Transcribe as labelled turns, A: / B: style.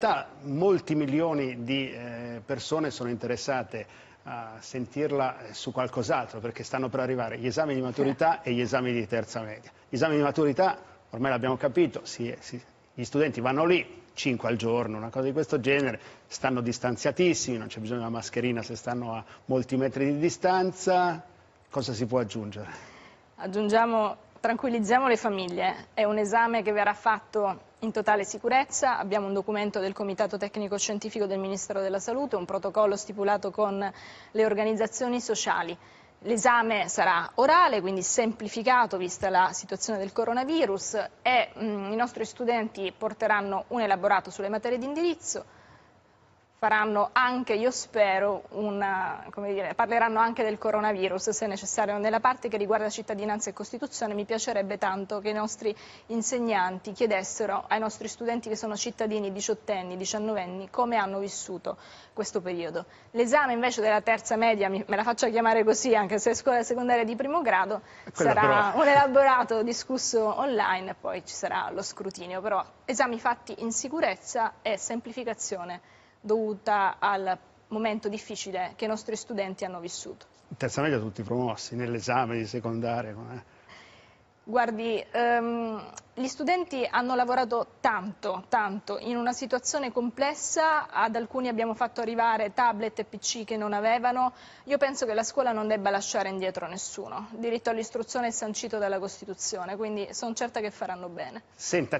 A: In realtà molti milioni di eh, persone sono interessate a sentirla eh, su qualcos'altro perché stanno per arrivare gli esami di maturità e gli esami di terza media. Gli esami di maturità, ormai l'abbiamo capito, si, si, gli studenti vanno lì 5 al giorno, una cosa di questo genere, stanno distanziatissimi, non c'è bisogno della mascherina se stanno a molti metri di distanza. Cosa si può aggiungere?
B: Aggiungiamo Tranquillizziamo le famiglie, è un esame che verrà fatto in totale sicurezza, abbiamo un documento del Comitato Tecnico Scientifico del Ministero della Salute, un protocollo stipulato con le organizzazioni sociali. L'esame sarà orale, quindi semplificato vista la situazione del coronavirus e mh, mm, i nostri studenti porteranno un elaborato sulle materie di indirizzo, faranno anche, io spero, una, dire, parleranno anche del coronavirus se necessario. Nella parte che riguarda cittadinanza e Costituzione mi piacerebbe tanto che i nostri insegnanti chiedessero ai nostri studenti che sono cittadini diciottenni, diciannovenni, come hanno vissuto questo periodo. L'esame invece della terza media, me la faccio chiamare così anche se è scuola secondaria di primo grado, Quella sarà però... un elaborato discusso online e poi ci sarà lo scrutinio, però esami fatti in sicurezza e semplificazione dovuta al momento difficile che i nostri studenti hanno vissuto.
A: In terza media tutti promossi nell'esame di secondaria. Com'è?
B: Guardi, um, gli studenti hanno lavorato tanto, tanto, in una situazione complessa, ad alcuni abbiamo fatto arrivare tablet e pc che non avevano, io penso che la scuola non debba lasciare indietro nessuno, il diritto all'istruzione è sancito dalla Costituzione, quindi sono certa che faranno bene.
A: Senta,